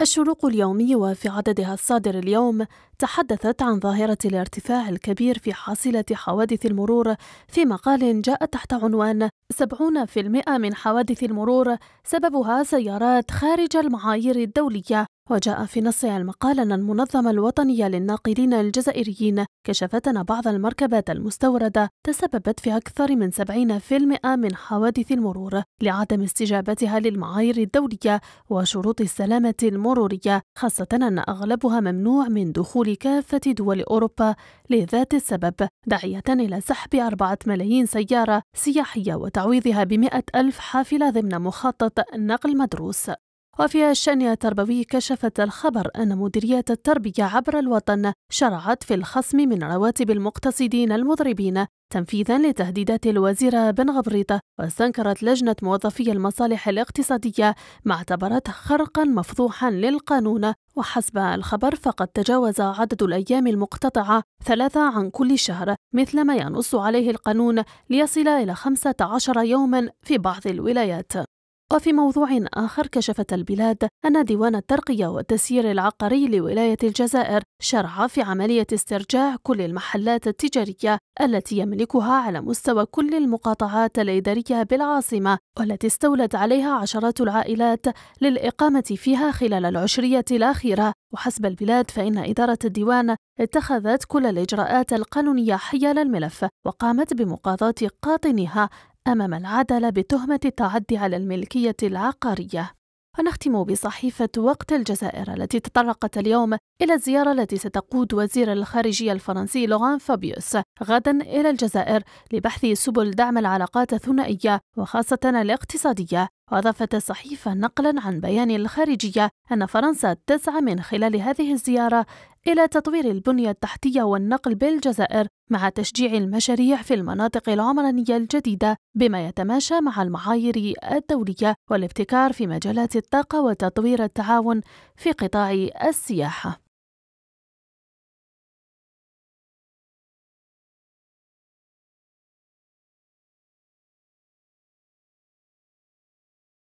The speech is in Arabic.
الشروق اليومي وفي عددها الصادر اليوم تحدثت عن ظاهرة الارتفاع الكبير في حاصلة حوادث المرور في مقال جاء تحت عنوان 70% من حوادث المرور سببها سيارات خارج المعايير الدولية وجاء في نص المقال أن المنظمة الوطنية للناقلين الجزائريين كشفت أن بعض المركبات المستوردة تسببت في أكثر من 70% من حوادث المرور لعدم استجابتها للمعايير الدولية وشروط السلامة المرورية خاصة أن أغلبها ممنوع من دخول كافة دول أوروبا لذات السبب داعية إلى سحب 4 ملايين سيارة سياحية وتعويضها بمئة ألف حافلة ضمن مخطط نقل مدروس وفي الشأن التربوي كشفت الخبر أن مديريات التربية عبر الوطن شرعت في الخصم من رواتب المقتصدين المضربين تنفيذا لتهديدات الوزير بن غبريطة واستنكرت لجنة موظفي المصالح الاقتصادية ما اعتبرته خرقا مفضوحا للقانون وحسب الخبر فقد تجاوز عدد الأيام المقتطعة ثلاثة عن كل شهر مثل ما ينص عليه القانون ليصل إلى 15 يوما في بعض الولايات وفي موضوع آخر كشفت البلاد أن ديوان الترقية والتسيير العقاري لولاية الجزائر شرع في عملية استرجاع كل المحلات التجارية التي يملكها على مستوى كل المقاطعات الإدارية بالعاصمة والتي استولت عليها عشرات العائلات للإقامة فيها خلال العشرية الأخيرة وحسب البلاد فإن إدارة الديوان اتخذت كل الإجراءات القانونية حيال الملف وقامت بمقاضاة قاطنها أمام العدالة بتهمة التعدي على الملكية العقارية ونختم بصحيفة وقت الجزائر التي تطرقت اليوم إلى الزيارة التي ستقود وزير الخارجية الفرنسي لوغان فابيوس غدا إلى الجزائر لبحث سبل دعم العلاقات الثنائية وخاصة الاقتصادية وأضافت الصحيفة نقلا عن بيان الخارجية أن فرنسا تسعى من خلال هذه الزيارة إلى تطوير البنية التحتية والنقل بالجزائر مع تشجيع المشاريع في المناطق العمرانية الجديدة بما يتماشى مع المعايير الدولية والابتكار في مجالات الطاقة وتطوير التعاون في قطاع السياحة